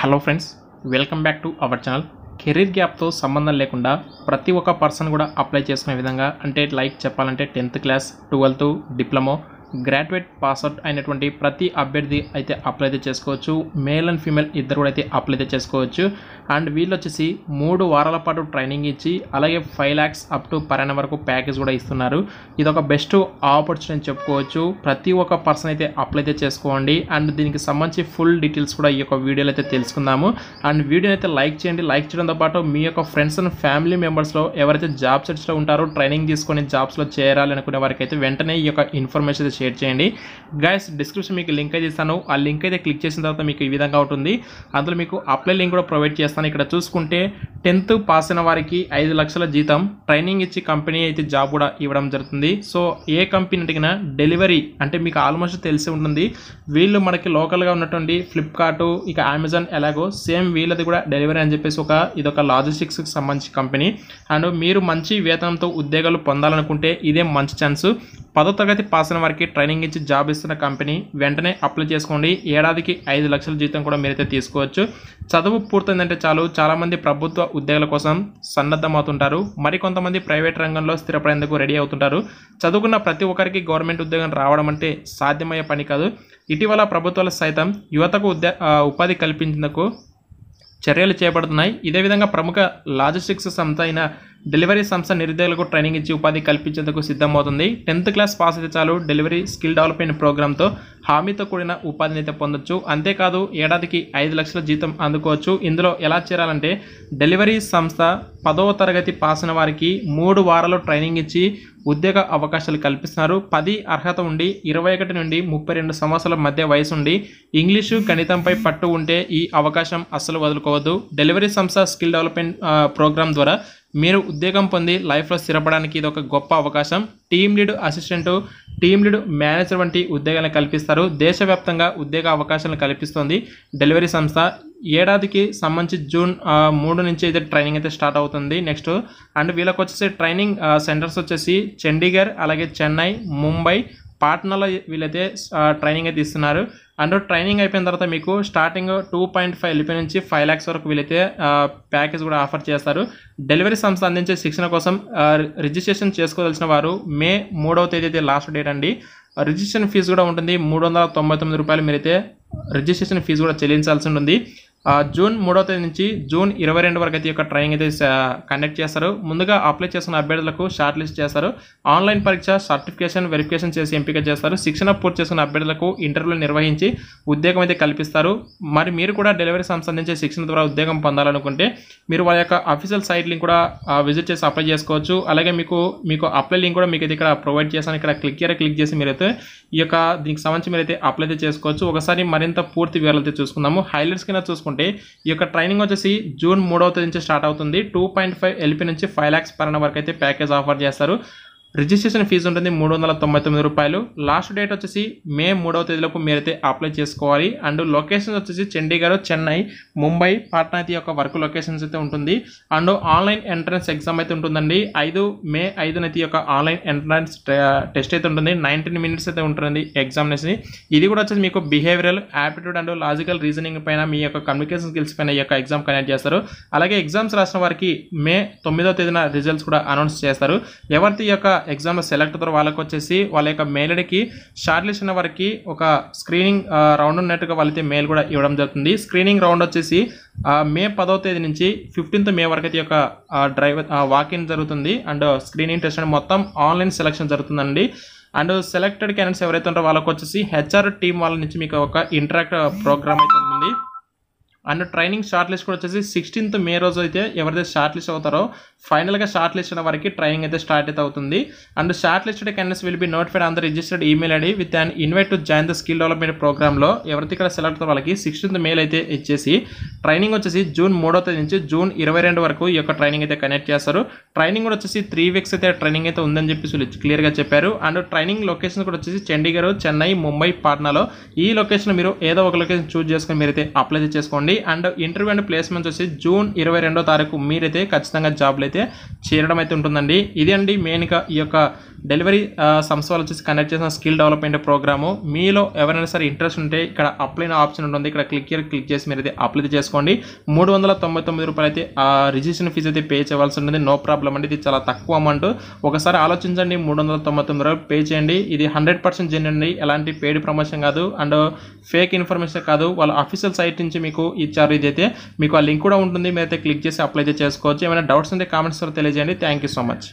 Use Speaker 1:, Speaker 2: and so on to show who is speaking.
Speaker 1: hello friends welcome back to our channel career గ్యాప్తో సంబంధం లేకుండా ప్రతి ఒక్క పర్సన్ కూడా అప్లై చేసుకునే విధంగా అంటే లైక్ చెప్పాలంటే tenth class twelfth diploma graduate pass అయినటువంటి ప్రతి అభ్యర్థి అయితే అప్లై అయితే చేసుకోవచ్చు మేల్ అండ్ ఫీమేల్ ఇద్దరు కూడా అయితే అప్లై అయితే చేసుకోవచ్చు అండ్ వీళ్ళు వచ్చేసి మూడు వారాల పాటు ట్రైనింగ్ ఇచ్చి అలాగే five lakhs up to per వరకు ప్యాకేజ్ కూడా ఇస్తున్నారు ఇది ఒక బెస్ట్ ఆపర్చునిటీ చెప్పుకోవచ్చు ప్రతి ఒక్క పర్సన్ అయితే అప్లై అయితే చేసుకోండి అండ్ దీనికి సంబంధించి ఫుల్ డీటెయిల్స్ కూడా ఈ యొక్క వీడియోలో అయితే తెలుసుకుందాము అండ్ వీడియోని అయితే లైక్ చేయండి లైక్ చేయడంతో పాటు మీ యొక్క ఫ్రెండ్స్ అండ్ ఫ్యామిలీ మెంబర్స్లో ఎవరైతే జాబ్ సెట్స్లో ఉంటారో ట్రైనింగ్ తీసుకొని జాబ్స్లో చేరాలనుకునే వారికి అయితే వెంటనే ఈ యొక్క ఇన్ఫర్మేషన్ షేర్ చేయండి గైస్ డిస్క్రిప్షన్ మీకు లింక్ అయితే ఇస్తాను ఆ లింక్ అయితే క్లిక్ చేసిన తర్వాత మీకు ఈ విధంగా ఉంటుంది అందులో మీకు అప్లై లింక్ కూడా ప్రొవైడ్ చేస్తాను ఇక్కడ చూసుకుంటే టెన్త్ పాస్ అయిన వారికి ఐదు లక్షల జీతం ట్రైనింగ్ ఇచ్చి కంపెనీ అయితే జాబ్ కూడా ఇవ్వడం జరుగుతుంది సో ఏ కంపెనీ అడిగినా డెలివరీ అంటే మీకు ఆల్మోస్ట్ తెలిసి ఉంటుంది వీళ్ళు మనకి లోకల్గా ఉన్నటువంటి ఫ్లిప్కార్ట్ ఇక అమెజాన్ ఎలాగో సేమ్ వీళ్ళది కూడా డెలివరీ అని చెప్పేసి ఒక ఇదొక లాజిస్టిక్స్కి సంబంధించి కంపెనీ అండ్ మీరు మంచి వేతనంతో ఉద్యోగాలు పొందాలనుకుంటే ఇదే మంచి ఛాన్స్ పదో తరగతి పాస్ అయిన వారికి ట్రైనింగ్ ఇచ్చి జాబ్ ఇస్తున్న కంపెనీ వెంటనే అప్లై చేసుకోండి ఏడాదికి ఐదు లక్షల జీతం కూడా మీరైతే తీసుకోవచ్చు చదువు పూర్తయిందంటే చాలు చాలామంది ప్రభుత్వ ఉద్యోగుల కోసం సన్నద్ధమవుతుంటారు మరికొంతమంది ప్రైవేట్ రంగంలో స్థిరపడేందుకు రెడీ అవుతుంటారు చదువుకున్న ప్రతి ఒక్కరికి గవర్నమెంట్ ఉద్యోగం రావడం అంటే సాధ్యమయ్యే పని కాదు ఇటీవల ప్రభుత్వాలు సైతం యువతకు ఉద్యో ఉపాధి కల్పించేందుకు చర్యలు చేపడుతున్నాయి ఇదే విధంగా ప్రముఖ లాజిస్టిక్స్ సంస్థ అయిన డెలివరీ సంస్థ నిరుద్యోగులకు ట్రైనింగ్ ఇచ్చి ఉపాధి కల్పించేందుకు సిద్ధమవుతుంది టెన్త్ క్లాస్ పాస్ అయితే చాలు డెలివరీ స్కిల్ డెవలప్మెంట్ ప్రోగ్రామ్తో హామీతో కూడిన ఉపాధిని అయితే పొందొచ్చు అంతేకాదు ఏడాదికి ఐదు లక్షల జీతం అందుకోవచ్చు ఇందులో ఎలా చేరాలంటే డెలివరీ సంస్థ పదవ తరగతి పాస్ అయిన వారికి మూడు వారాలు ట్రైనింగ్ ఇచ్చి ఉద్యోగ అవకాశాలు కల్పిస్తున్నారు పది అర్హత ఉండి ఇరవై ఒకటి నుండి ముప్పై రెండు సంవత్సరాల మధ్య వయసు ఉండి ఇంగ్లీషు గణితంపై పట్టు ఉంటే ఈ అవకాశం అస్సలు వదులుకోవద్దు డెలివరీ సంస్థ స్కిల్ డెవలప్మెంట్ ప్రోగ్రామ్ ద్వారా మీరు ఉద్యోగం పొంది లైఫ్లో స్థిరపడడానికి ఇది ఒక గొప్ప అవకాశం team lead assistant team lead manager వంటి ఉద్యోగాలను కల్పిస్తారు దేశవ్యాప్తంగా ఉద్యోగ అవకాశాలను కల్పిస్తుంది డెలివరీ సంస్థ ఏడాదికి సంబంధించి జూన్ మూడు నుంచి అయితే ట్రైనింగ్ అయితే స్టార్ట్ అవుతుంది నెక్స్ట్ అండ్ వీళ్ళకి వచ్చేసి ట్రైనింగ్ సెంటర్స్ వచ్చేసి చండీగఢ్ అలాగే చెన్నై ముంబై పాట్నాలో వీళ్ళైతే ట్రైనింగ్ అయితే ఇస్తున్నారు అండ్ ట్రైనింగ్ అయిపోయిన తర్వాత మీకు starting two point five LP నుంచి ఫైవ్ ల్యాక్స్ వరకు వీళ్ళైతే ప్యాకేజ్ కూడా ఆఫర్ చేస్తారు డెలివరీ సంస్థ అందించే శిక్షణ కోసం రిజిస్ట్రేషన్ చేసుకోవాల్సిన వారు మే మూడవ తేదీ అయితే లాస్ట్ డేట్ అండి రిజిస్ట్రేషన్ ఫీజు కూడా ఉంటుంది మూడు తొంభై తొమ్మిది రూపాయలు మీరైతే రిజిస్ట్రేషన్ ఫీజు కూడా చెల్లించాల్సి ఉంటుంది జూన్ మూడో తేదీ నుంచి జూన్ ఇరవై రెండు వరకు అయితే యొక్క ట్రైనింగ్ అయితే కండక్ట్ చేస్తారు ముందుగా అప్లై చేసిన అభ్యర్థులకు షార్ట్ లిస్ట్ చేస్తారు ఆన్లైన్ పరీక్ష సర్టిఫికేషన్ వెరిఫికేషన్ చేసి ఎంపిక చేస్తారు శిక్షణ పూర్తి చేసిన అభ్యర్థులకు ఇంటర్వ్యూలు నిర్వహించి ఉద్యోగం అయితే కల్పిస్తారు మరి మీరు కూడా డెలివరీ సంబంధించి శిక్షణ ద్వారా ఉద్యోగం పొందాలనుకుంటే మీరు వాళ్ళ యొక్క అఫీషియల్ సైట్ లింక్ కూడా విజిట్ చేసి అప్లై చేసుకోవచ్చు అలాగే మీకు మీకు అప్లై లింక్ కూడా మీకు అయితే ఇక్కడ ప్రొవైడ్ చేస్తాను ఇక్కడ క్లిక్ చేయాలి క్లిక్ చేసి మీరైతే ఈ యొక్క దీనికి సంబంధించి మీరైతే అప్లై అయితే చేసుకోవచ్చు ఒకసారి మరింత పూర్తి వివరాలు అయితే చూసుకుందాము హైలైట్స్ కింద చూసుకుంటే చూసుకుంటే ఈ యొక్క ట్రైనింగ్ వచ్చేసి జూన్ మూడవ తేదీ నుంచి స్టార్ట్ అవుతుంది టూ పాయింట్ ఫైవ్ ఎల్పీ నుంచి ఫైవ్ ల్యాక్స్ పర్ వరకు అయితే ప్యాకేజ్ ఆఫర్ చేస్తారు రిజిస్ట్రేషన్ ఫీజు ఉంటుంది మూడు వందల తొంభై తొమ్మిది రూపాయలు లాస్ట్ డేట్ వచ్చేసి మే మూడవ తేదీలోపు మీరైతే అప్లై చేసుకోవాలి అండ్ లొకేషన్స్ వచ్చేసి చండీగఢ్ చెన్నై ముంబై పాట్నా అయితే యొక్క వర్క్ లొకేషన్స్ అయితే ఉంటుంది అండ్ ఆన్లైన్ ఎంట్రన్స్ ఎగ్జామ్ అయితే ఉంటుందండి ఐదు మే ఐదునైతే యొక్క ఆన్లైన్ ఎంట్రన్స్ టెస్ట్ అయితే ఉంటుంది నైన్టీన్ మినిట్స్ అయితే ఉంటుంది ఎగ్జామినేషన్ ఇది కూడా వచ్చేసి మీకు behavioural aptitude and logical reasoning పైన మీ యొక్క కమ్యూనికేషన్ స్కిల్స్ పైన ఈ యొక్క ఎగ్జామ్ కండక్ట్ చేస్తారు అలాగే ఎగ్జామ్స్ రాసిన వారికి మే తొమ్మిదవ తేదీన రిజల్ట్స్ కూడా అనౌన్స్ చేస్తారు ఎవరిది యొక్క ఎగ్జామ్లో సెలెక్ట్ అవుతారు వాళ్ళకి వచ్చేసి వాళ్ళ యొక్క మెయిల్కి షార్ట్లిస్ట్ అయిన వారికి ఒక స్క్రీనింగ్ రౌండ్ ఉన్నట్టుగా వాళ్ళైతే మెయిల్ కూడా ఇవ్వడం జరుగుతుంది స్క్రీనింగ్ రౌండ్ వచ్చేసి మే పదవ తేదీ నుంచి ఫిఫ్టీన్త్ మే వరకు అయితే ఒక డ్రైవర్ వాకింగ్ జరుగుతుంది అండ్ స్క్రీనింగ్ టెస్ట్ అనేది మొత్తం ఆన్లైన్ సెలెక్షన్ జరుగుతుందండి అండ్ సెలెక్టెడ్ క్యాండిడేట్స్ ఎవరైతే ఉంటారో వాళ్ళకి వచ్చేసి హెచ్ఆర్ టీం వాళ్ళ నుంచి మీకు ఒక ఇంటరాక్ట్ ప్రోగ్రామ్ అయితే అండ్ ట్రైనింగ్ షార్ట్ లిస్ట్ కూడా వచ్చేసి సిక్స్టీన్త్ మే రోజు అయితే ఎవరైతే షార్ట్ లిస్ట్ అవుతారో ఫైనల్గా షార్ట్ లిస్ట్ అయిన వరకు ట్రైనింగ్ అయితే స్టార్ట్ అయితే అవుతుంది and short listed candidates will be notified on registered email ID with and invite to join the skill development ప్రోగ్రామ్లో ఎవరైతే ఇక్కడ సెలెక్ట్ అవుతారో వాళ్ళకి సిక్స్టీన్త్ మేల్ అయితే ఇచ్చేసి ట్రైనింగ్ వచ్చేసి జూన్ మూడో తేదీ నుంచి జూన్ ఇరవై రెండు వరకు ఈ యొక్క ట్రైనింగ్ అయితే కనెక్ట్ చేస్తారు ట్రైనింగ్ కూడా వచ్చేసి త్రీ వీక్స్ అయితే ట్రైనింగ్ అయితే ఉందని చెప్పి క్లియర్గా చెప్పారు అండ్ ట్రైనింగ్ లొకేషన్ కూడా వచ్చేసి చండీగఢ్ చెన్నై ముంబై పాట్నాలో ఈ లొకేషన్ మీరు ఏదో ఒక లొకేషన్ చేసుకుని చేసుకొని మీరైతే అప్లై చేసుకోండి చేయండి అండ్ ఇంటర్వ్యూ అండ్ ప్లేస్మెంట్స్ వచ్చి జూన్ ఇరవై రెండో తారీఖు మీరైతే ఖచ్చితంగా జాబ్లు అయితే చేరడం అయితే ఉంటుందండి ఇది అండి మెయిన్గా ఈ యొక్క డెలివరీ సంస్థ వాళ్ళు వచ్చేసి కనెక్ట్ చేసిన స్కిల్ డెవలప్మెంట్ ప్రోగ్రాము మీలో ఎవరైనా సరే ఇంట్రెస్ట్ ఉంటే ఇక్కడ అప్లైన ఆప్షన్ ఉంటుంది ఇక్కడ క్లిక్ ఇయర్ క్లిక్ చేసి మీరు అయితే అప్లై చేసుకోండి మూడు వందల తొంభై తొమ్మిది రూపాయలు అయితే రిజిస్ట్రేషన్ ఫీజు అయితే పే చేయవలసి ఉంటుంది నో ప్రాబ్లం అండి ఇది చాలా తక్కువ అమౌంట్ ఒకసారి ఆలోచించండి మూడు వందల తొంభై తొమ్మిది రూపాయలు పే చేయండి ఇది హండ్రెడ్ పర్సెంట్ జరిగింది ఎలాంటి పేడ్ ప్రమోషన్ కాదు అండ్ ఫేక్ ఇన్ఫర్మేషన్ కాదు వాళ్ళ అఫీషియల్ సైట్ నుంచి మీకు ఇచ్చారు అయితే మీకు ఆ లింక్ కూడా ఉంటుంది మీరు అయితే క్లిక్ చేసి అప్లై చేసుకోవచ్చు ఏమైనా డౌట్స్ ఉంటే కామెంట్స్లో తెలియజేయండి థ్యాంక్ యూ సో మచ్